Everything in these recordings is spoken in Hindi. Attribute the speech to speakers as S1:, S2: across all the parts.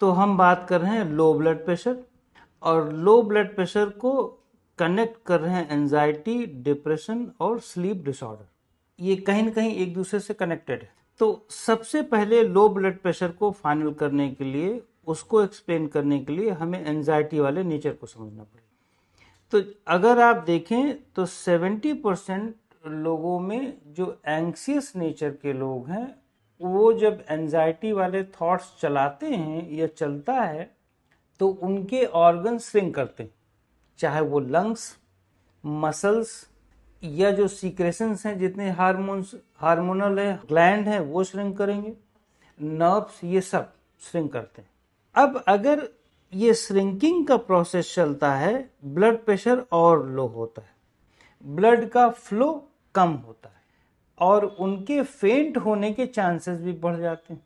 S1: तो हम बात कर रहे हैं लो ब्लड प्रेशर और लो ब्लड प्रेशर को कनेक्ट कर रहे हैं एनजाइटी डिप्रेशन और स्लीप डिसऑर्डर ये कहीं ना कहीं एक दूसरे से कनेक्टेड है तो सबसे पहले लो ब्लड प्रेशर को फाइनल करने के लिए उसको एक्सप्लेन करने के लिए हमें एनजाइटी वाले नेचर को समझना पड़ेगा तो अगर आप देखें तो 70 परसेंट लोगों में जो एंक्सियस नेचर के लोग हैं वो जब एनजाइटी वाले थॉट्स चलाते हैं या चलता है तो उनके ऑर्गन स्विंग करते हैं चाहे वो लंग्स मसल्स या जो सीक्रेशंस हैं जितने हार्मोन्स हार्मोनल है ग्लैंड है वो श्रिंक करेंगे नर्व्स ये सब श्रिंक करते हैं अब अगर ये श्रिंकिंग का प्रोसेस चलता है ब्लड प्रेशर और लो होता है ब्लड का फ्लो कम होता है और उनके फेंट होने के चांसेस भी बढ़ जाते हैं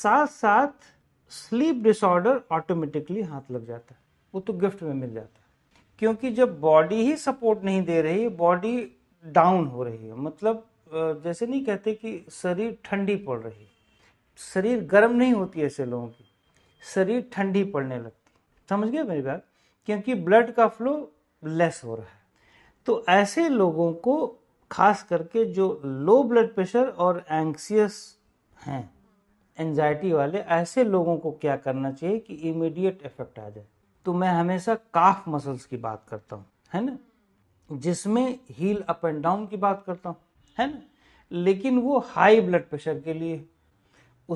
S1: साथ साथ स्लीप डिसऑर्डर ऑटोमेटिकली हाथ लग जाता है वो तो गिफ्ट में मिल जाता है क्योंकि जब बॉडी ही सपोर्ट नहीं दे रही बॉडी डाउन हो रही है मतलब जैसे नहीं कहते कि शरीर ठंडी पड़ रही है शरीर गर्म नहीं होती ऐसे लोगों की शरीर ठंडी पड़ने लगती समझ गए मेरी बात क्योंकि ब्लड का फ्लो लेस हो रहा है तो ऐसे लोगों को खास करके जो लो ब्लड प्रेशर और एंक्सियस हैं एंजाइटी वाले ऐसे लोगों को क्या करना चाहिए कि इमीडिएट इफेक्ट आ जाए तो मैं हमेशा काफ मसल्स की बात करता हूँ है ना जिसमें हील अप एंड डाउन की बात करता हूँ है ना लेकिन वो हाई ब्लड प्रेशर के लिए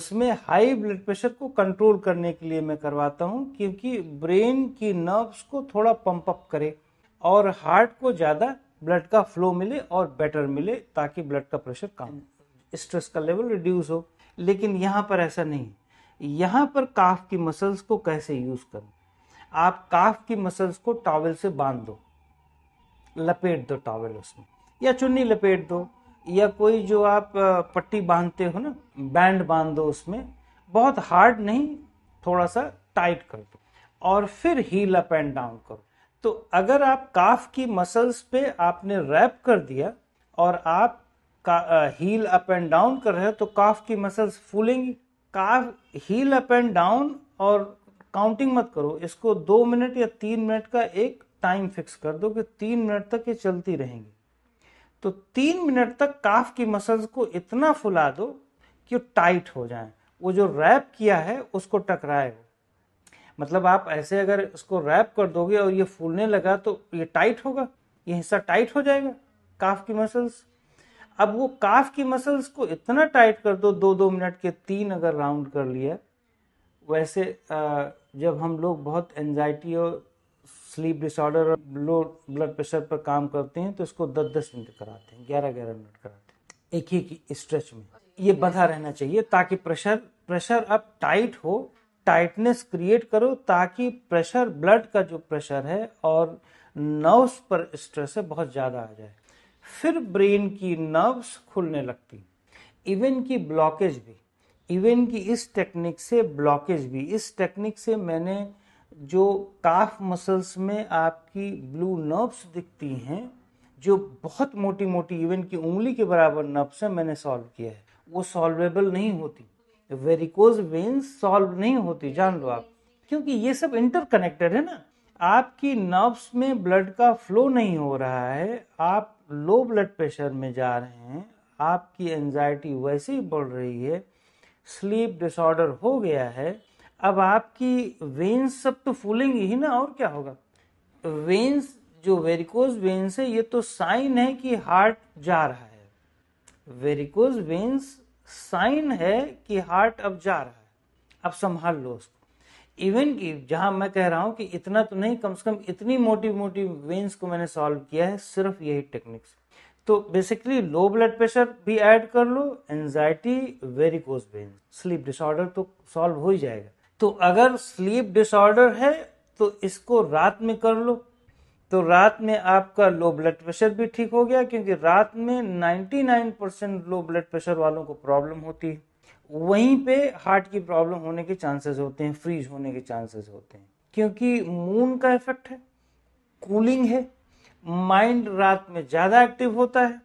S1: उसमें हाई ब्लड प्रेशर को कंट्रोल करने के लिए मैं करवाता हूँ क्योंकि ब्रेन की नर्व्स को थोड़ा पंप अप करे और हार्ट को ज़्यादा ब्लड का फ्लो मिले और बेटर मिले ताकि ब्लड का प्रेशर कम स्ट्रेस का लेवल रिड्यूस हो लेकिन यहाँ पर ऐसा नहीं यहाँ पर काफ की मसल्स को कैसे यूज़ करें आप काफ की मसल्स को टॉवल से बांध दो लपेट दो टॉवल उसमें या चुन्नी लपेट दो या कोई जो आप पट्टी बांधते हो ना बैंड बांध दो उसमें बहुत हार्ड नहीं थोड़ा सा टाइट कर दो और फिर हील अप एंड डाउन करो तो अगर आप काफ की मसल्स पे आपने रैप कर दिया और आप का हील अप एंड डाउन कर रहे हो तो काफ की मसल्स फूलेंगी calf heel up and down और काउंटिंग मत करो इसको दो मिनट या तीन मिनट का एक टाइम फिक्स कर दो कि तीन मिनट तक ये चलती रहेंगी तो तीन मिनट तक काफ की मसल्स को इतना फुला दो कि टाइट हो जाए वो जो रैप किया है उसको टकराए मतलब आप ऐसे अगर इसको रैप कर दोगे और ये फूलने लगा तो ये टाइट होगा ये हिस्सा टाइट हो जाएगा काफ की मसल्स अब वो काफ की मसल्स को इतना टाइट कर दो दो दो मिनट के तीन अगर राउंड कर लिया वैसे जब हम लोग बहुत एनजाइटी और स्लीप डिसऑर्डर और लो ब्लड प्रेशर पर काम करते हैं तो इसको दस दस मिनट कराते हैं ग्यारह ग्यारह मिनट कराते हैं एक ही स्ट्रेच में ये बंधा रहना चाहिए ताकि प्रेशर प्रेशर अब टाइट हो टाइटनेस क्रिएट करो ताकि प्रेशर ब्लड का जो प्रेशर है और नर्व्स पर स्ट्रेस है बहुत ज़्यादा आ जाए फिर ब्रेन की नर्व्स खुलने लगती इवन की ब्लॉकेज भी इवन की इस टेक्निक से ब्लॉकेज भी इस टेक्निक से मैंने जो काफ मसल्स में आपकी ब्लू नर्व्स दिखती हैं जो बहुत मोटी मोटी इवन की उंगली के बराबर नर्व्स है मैंने सॉल्व किया है वो सॉल्वेबल नहीं होती वेरिकोज वेन्स सॉल्व नहीं होती जान लो आप क्योंकि ये सब इंटरकनेक्टेड है ना आपकी नर्व्स में ब्लड का फ्लो नहीं हो रहा है आप लो ब्लड प्रेशर में जा रहे हैं आपकी एनजाइटी वैसे ही बढ़ रही है स्लीप डिसऑर्डर हो गया है अब आपकी वेन्स सब तो फूलेंगी ही ना और क्या होगा वेन्स जो वेरिकोज वेन्स है ये तो साइन है कि हार्ट जा रहा है वेरिकोज वेन्स साइन है कि हार्ट अब जा रहा है अब संभाल लो उसको इवन कि जहां मैं कह रहा हूं कि इतना तो नहीं कम से कम इतनी मोटी मोटी वेन्स को मैंने सॉल्व किया है सिर्फ यही टेक्निक तो बेसिकली लो ब्लड प्रेशर भी ऐड कर लो anxiety varicose vein sleep disorder तो सॉल्व हो ही जाएगा तो अगर स्लीप डिसऑर्डर है तो इसको रात में कर लो तो रात में आपका लो ब्लड प्रेशर भी ठीक हो गया क्योंकि रात में 99 परसेंट लो ब्लड प्रेशर वालों को प्रॉब्लम होती है वहीं पे हार्ट की प्रॉब्लम होने के चांसेस होते हैं फ्रीज होने के चांसेस होते हैं क्योंकि मून का इफेक्ट है कूलिंग है माइंड रात में ज़्यादा एक्टिव होता है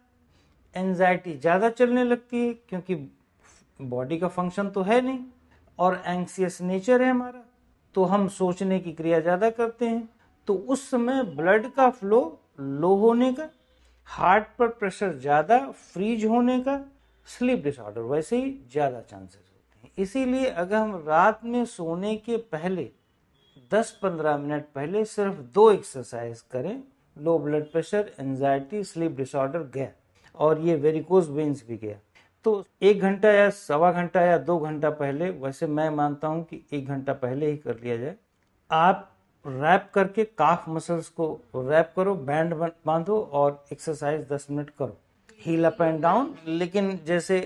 S1: एनजाइटी ज़्यादा चलने लगती है क्योंकि बॉडी का फंक्शन तो है नहीं और एंक्सियस नेचर है हमारा तो हम सोचने की क्रिया ज़्यादा करते हैं तो उस समय ब्लड का फ्लो लो होने का हार्ट पर प्रेशर ज़्यादा फ्रीज होने का स्लीप डिसऑर्डर वैसे ही ज़्यादा चांसेस होते हैं इसीलिए अगर हम रात में सोने के पहले 10-15 मिनट पहले सिर्फ दो एक्सरसाइज करें low blood pressure anxiety sleep disorder गया और ये वेरिकोज वेंस भी गया तो एक घंटा या सवा घंटा या दो घंटा पहले वैसे मैं मानता हूँ कि एक घंटा पहले ही कर लिया जाए आप रैप करके काफ मसल्स को रैप करो बैंड बांधो और एक्सरसाइज दस मिनट करो हील अप एंड डाउन लेकिन जैसे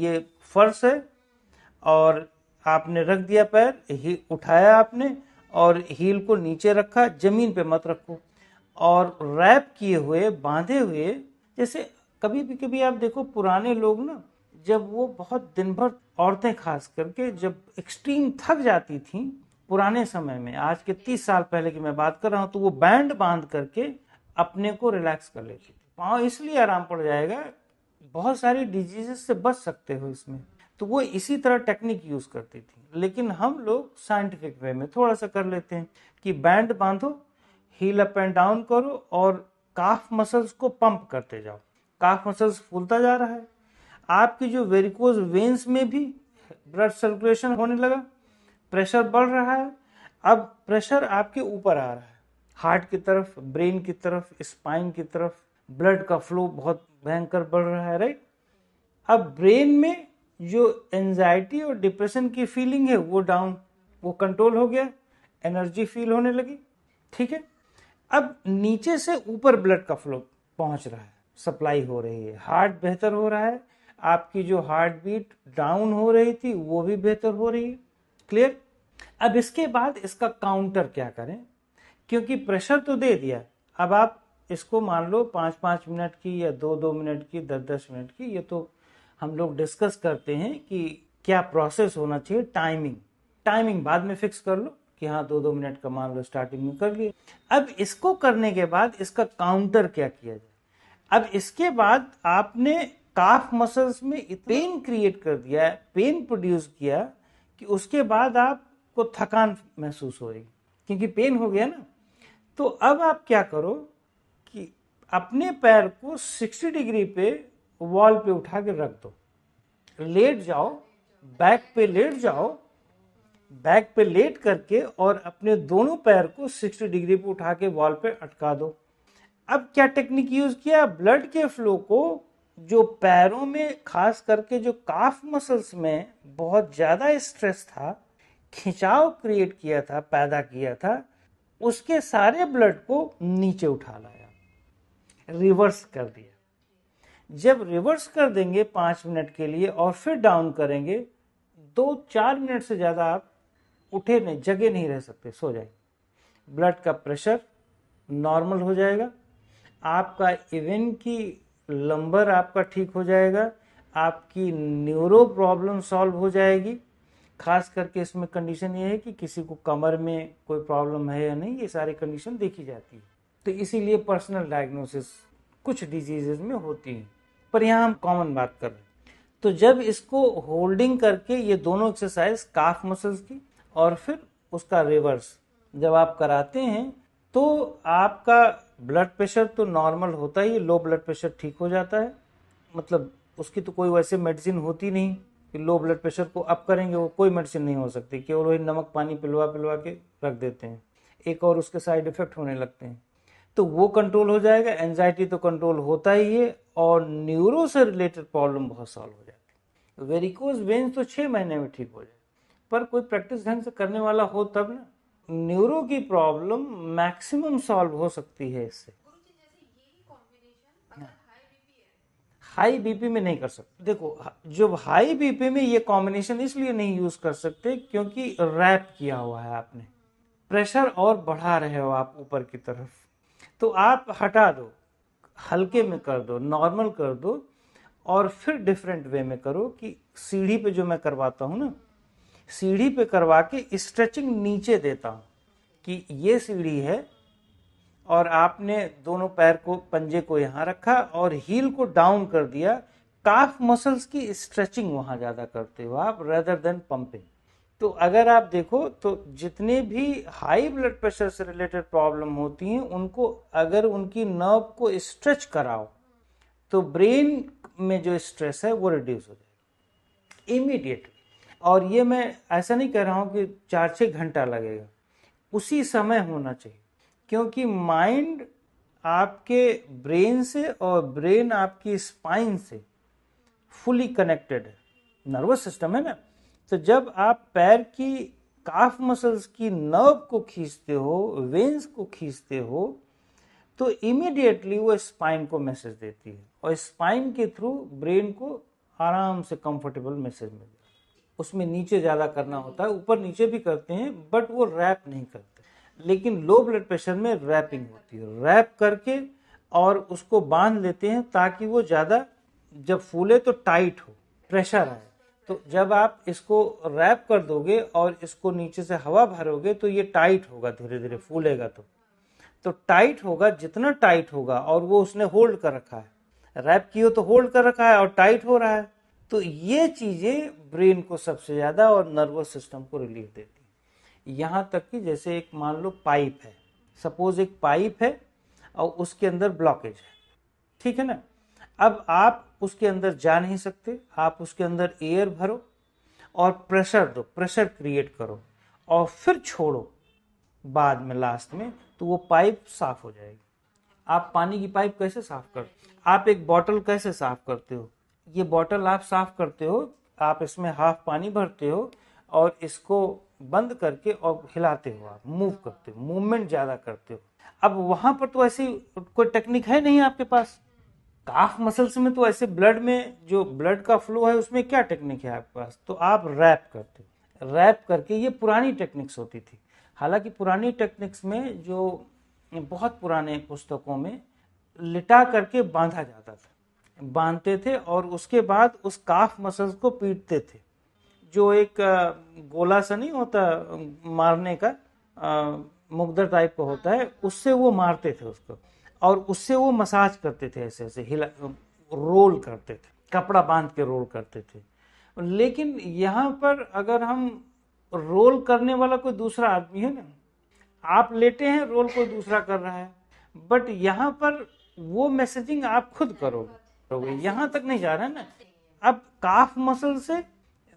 S1: ये फर्श है और आपने रख दिया पैर ही उठाया आपने और हील को नीचे रखा जमीन पे मत रखो और रैप किए हुए बांधे हुए जैसे कभी भी कभी आप देखो पुराने लोग ना जब वो बहुत दिन भर औरतें खास करके जब एक्सट्रीम थक जाती थी पुराने समय में आज के तीस साल पहले की मैं बात कर रहा हूँ तो वो बैंड बांध करके अपने को रिलैक्स कर लेती थी पाँव इसलिए आराम पड़ जाएगा बहुत सारी डिजीजेस से बच सकते हो इसमें तो वो इसी तरह टेक्निक यूज करती थी लेकिन हम लोग साइंटिफिक वे में थोड़ा सा कर लेते हैं कि बैंड बांधो हील अप एंड डाउन करो और काफ मसल्स को पंप करते जाओ काफ मसल्स फूलता जा रहा है आपकी जो वेरिकोज वेन्स में भी ब्लड सर्कुलेशन होने लगा प्रेशर बढ़ रहा है अब प्रेशर आपके ऊपर आ रहा है हार्ट की तरफ ब्रेन की तरफ स्पाइन की तरफ ब्लड का फ्लो बहुत भयंकर बढ़ रहा है राइट अब ब्रेन में जो एनजाइटी और डिप्रेशन की फीलिंग है वो डाउन वो कंट्रोल हो गया एनर्जी फील होने लगी ठीक है अब नीचे से ऊपर ब्लड का फ्लो पहुंच रहा है सप्लाई हो रही है हार्ट बेहतर हो रहा है आपकी जो हार्ट बीट डाउन हो रही थी वो भी बेहतर हो रही है क्लियर अब इसके बाद इसका काउंटर क्या करें क्योंकि प्रेशर तो दे दिया अब आप इसको मान लो पाँच पाँच मिनट की या दो दो मिनट की दस दस मिनट की ये तो हम लोग डिस्कस करते हैं कि क्या प्रोसेस होना चाहिए टाइमिंग टाइमिंग बाद में फिक्स कर लो कि हाँ दो दो मिनट का मान लो स्टार्टिंग में कर लिए अब इसको करने के बाद इसका काउंटर क्या किया जाए अब इसके बाद आपने काफ मसल्स में पेन क्रिएट कर दिया पेन प्रोड्यूस किया कि उसके बाद आप को थकान महसूस रही क्योंकि पेन हो गया ना तो अब आप क्या करो कि अपने पैर को 60 डिग्री पे वॉल पे उठा के रख दो लेट जाओ बैक पे लेट जाओ बैक पे लेट करके और अपने दोनों पैर को 60 डिग्री पे उठा के वॉल पे अटका दो अब क्या टेक्निक यूज किया ब्लड के फ्लो को जो पैरों में खास करके जो काफ मसल्स में बहुत ज्यादा स्ट्रेस था खिंचाव क्रिएट किया था पैदा किया था उसके सारे ब्लड को नीचे उठा लाया रिवर्स कर दिया जब रिवर्स कर देंगे पांच मिनट के लिए और फिर डाउन करेंगे दो चार मिनट से ज़्यादा आप उठे नहीं जगे नहीं रह सकते सो जाए ब्लड का प्रेशर नॉर्मल हो जाएगा आपका इवेन की लंबर आपका ठीक हो जाएगा आपकी न्यूरो प्रॉब्लम सॉल्व हो जाएगी खास करके इसमें कंडीशन ये है कि किसी को कमर में कोई प्रॉब्लम है या नहीं ये सारी कंडीशन देखी जाती है तो इसीलिए पर्सनल डायग्नोसिस कुछ डिजीजेज में होती हैं पर यहाँ हम कॉमन बात कर रहे हैं तो जब इसको होल्डिंग करके ये दोनों एक्सरसाइज काफ मसल्स की और फिर उसका रिवर्स जब आप कराते हैं तो आपका ब्लड प्रेशर तो नॉर्मल होता ही लो ब्लड प्रेशर ठीक हो जाता है मतलब उसकी तो कोई वैसे मेडिसिन होती नहीं कि लो ब्लड प्रेशर को अप करेंगे वो कोई मेडिसिन नहीं हो सकती केवल वही नमक पानी पिलवा पिलवा के रख देते हैं एक और उसके साइड इफेक्ट होने लगते हैं तो वो कंट्रोल हो जाएगा एनजाइटी तो कंट्रोल होता ही है और न्यूरो से रिलेटेड प्रॉब्लम बहुत सॉल्व हो जाती है वेरिकोज वेन्स तो छः महीने में ठीक हो जाए पर कोई प्रैक्टिस ढंग से करने वाला हो तब ना न्यूरो की प्रॉब्लम मैक्सिमम सॉल्व हो सकती है इससे हाई बीपी में नहीं कर सकते देखो जब हाई बीपी में ये कॉम्बिनेशन इसलिए नहीं यूज कर सकते क्योंकि रैप किया हुआ है आपने प्रेशर और बढ़ा रहे हो आप ऊपर की तरफ तो आप हटा दो हल्के में कर दो नॉर्मल कर दो और फिर डिफरेंट वे में करो कि सीढ़ी पे जो मैं करवाता हूँ ना सीढ़ी पे करवा के स्ट्रेचिंग नीचे देता हूँ कि ये सीढ़ी है और आपने दोनों पैर को पंजे को यहाँ रखा और हील को डाउन कर दिया काफ मसल्स की स्ट्रेचिंग वहाँ ज़्यादा करते हो आप रेदर देन पंपिंग तो अगर आप देखो तो जितने भी हाई ब्लड प्रेशर से रिलेटेड प्रॉब्लम होती हैं उनको अगर उनकी नर्व को स्ट्रेच कराओ तो ब्रेन में जो स्ट्रेस है वो रिड्यूस हो जाएगा इमीडिएट और ये मैं ऐसा नहीं कह रहा हूँ कि चार छः घंटा लगेगा उसी समय होना चाहिए क्योंकि माइंड आपके ब्रेन से और ब्रेन आपकी स्पाइन से फुली कनेक्टेड है नर्वस सिस्टम है ना तो जब आप पैर की काफ मसल्स की नर्व को खींचते हो वेंस को खींचते हो तो इमीडिएटली वो स्पाइन को मैसेज देती है और स्पाइन के थ्रू ब्रेन को आराम से कंफर्टेबल मैसेज मिलता है उसमें नीचे ज़्यादा करना होता है ऊपर नीचे भी करते हैं बट वो रैप नहीं करते लेकिन लो ब्लड प्रेशर में रैपिंग होती है रैप करके और उसको बांध लेते हैं ताकि वो ज़्यादा जब फूले तो टाइट हो प्रेशर आए तो जब आप इसको रैप कर दोगे और इसको नीचे से हवा भरोगे तो ये टाइट होगा धीरे धीरे फूलेगा तो तो टाइट होगा जितना टाइट होगा और वो उसने होल्ड कर रखा है रैप की हो तो होल्ड कर रखा है और टाइट हो रहा है तो ये चीज़ें ब्रेन को सबसे ज़्यादा और नर्वस सिस्टम को रिलीफ देती यहाँ तक कि जैसे एक मान लो पाइप है सपोज एक पाइप है और उसके अंदर ब्लॉकेज है ठीक है ना अब आप उसके अंदर जा नहीं सकते आप उसके अंदर एयर भरो और प्रेशर दो प्रेशर क्रिएट करो और फिर छोड़ो बाद में लास्ट में तो वो पाइप साफ हो जाएगी आप पानी की पाइप कैसे साफ कर आप एक बॉटल कैसे साफ करते हो ये बॉटल आप साफ करते हो आप इसमें हाफ पानी भरते हो और इसको बंद करके और हिलाते हो आप मूव करते हो मूवमेंट ज्यादा करते हो अब वहां पर तो ऐसी कोई टेक्निक है नहीं आपके पास काफ मसल्स में तो ऐसे ब्लड में जो ब्लड का फ्लो है उसमें क्या टेक्निक है आपके पास तो आप रैप करते हो रैप करके ये पुरानी टेक्निक्स होती थी हालांकि पुरानी टेक्निक्स में जो बहुत पुराने पुस्तकों में लिटा करके बांधा जाता था बांधते थे और उसके बाद उस काफ मसल्स को पीटते थे जो एक गोला सा नहीं होता मारने का मुकदर टाइप का होता है उससे वो मारते थे उसको और उससे वो मसाज करते थे ऐसे ऐसे हिला रोल करते थे कपड़ा बांध के रोल करते थे लेकिन यहाँ पर अगर हम रोल करने वाला कोई दूसरा आदमी है ना आप लेटे हैं रोल कोई दूसरा कर रहा है बट यहाँ पर वो मैसेजिंग आप खुद करोगे यहाँ तक नहीं जा रहा है ना अब काफ मसल से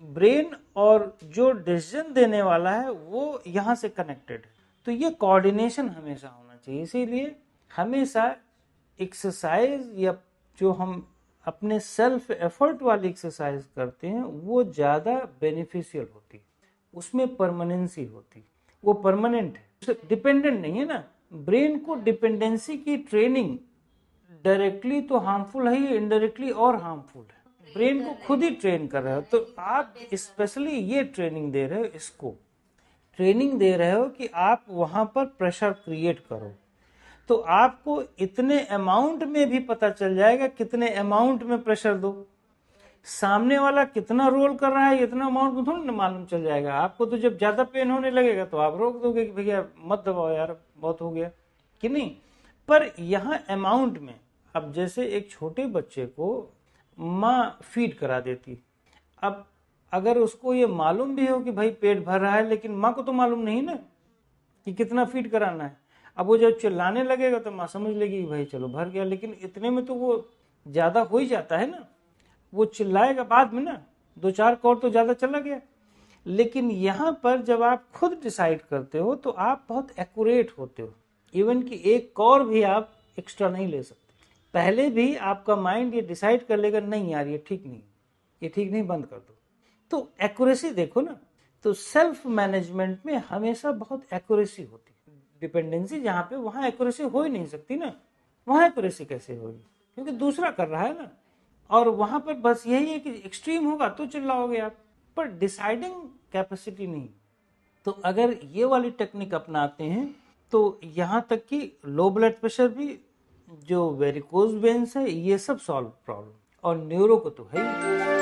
S1: ब्रेन और जो डिसीजन देने वाला है वो यहाँ से कनेक्टेड है तो ये कोऑर्डिनेशन हमेशा होना चाहिए इसीलिए हमेशा एक्सरसाइज या जो हम अपने सेल्फ एफर्ट वाली एक्सरसाइज करते हैं वो ज़्यादा बेनिफिशियल होती है उसमें परमानेंसी होती है वो परमानेंट है डिपेंडेंट नहीं है ना ब्रेन को डिपेंडेंसी की ट्रेनिंग डायरेक्टली तो हार्मफुल है ही इनडायरेक्टली और हार्मफुल है ब्रेन को खुद ही ट्रेन कर रहे हो तो आप स्पेशली ये ट्रेनिंग दे रहे हो इसको ट्रेनिंग दे रहे हो कि आप वहां पर प्रेशर क्रिएट करो तो आपको इतने अमाउंट में भी पता चल जाएगा कितने अमाउंट में प्रेशर दो सामने वाला कितना रोल कर रहा है इतना अमाउंट में थोड़ी ना मालूम चल जाएगा आपको तो जब ज्यादा पेन होने लगेगा तो आप रोक दोगे कि भैया मत दबाओ यार बहुत हो गया कि नहीं पर यहाँ अमाउंट में अब जैसे एक छोटे बच्चे को माँ फीड करा देती अब अगर उसको ये मालूम भी हो कि भाई पेट भर रहा है लेकिन माँ को तो मालूम नहीं ना कि कितना फीड कराना है अब वो जब चिल्लाने लगेगा तो माँ समझ लेगी भाई चलो भर गया लेकिन इतने में तो वो ज़्यादा हो ही जाता है ना वो चिल्लाएगा बाद में ना दो चार कौर तो ज़्यादा चला गया लेकिन यहाँ पर जब आप खुद डिसाइड करते हो तो आप बहुत एक्यूरेट होते हो इवन कि एक कौर भी आप एक्स्ट्रा नहीं ले सकते पहले भी आपका माइंड ये डिसाइड कर लेगा नहीं यार ये ठीक नहीं ये ठीक नहीं बंद कर दो तो एक्यूरेसी देखो ना तो सेल्फ मैनेजमेंट में हमेशा बहुत एक्यूरेसी होती है डिपेंडेंसी जहाँ पे वहाँ एक्यूरेसी हो ही नहीं सकती ना वहाँ एक्यूरेसी कैसे होगी क्योंकि दूसरा कर रहा है ना और वहाँ पर बस यही है कि एक्सट्रीम होगा तो चिल्लाओगे आप पर डिसाइडिंग कैपेसिटी नहीं तो अगर ये वाली टेक्निक अपनाते हैं तो यहाँ तक कि लो ब्लड प्रेशर भी जो वेरिकोज वेंस है ये सब सॉल्व प्रॉब्लम और न्यूरो को तो है ही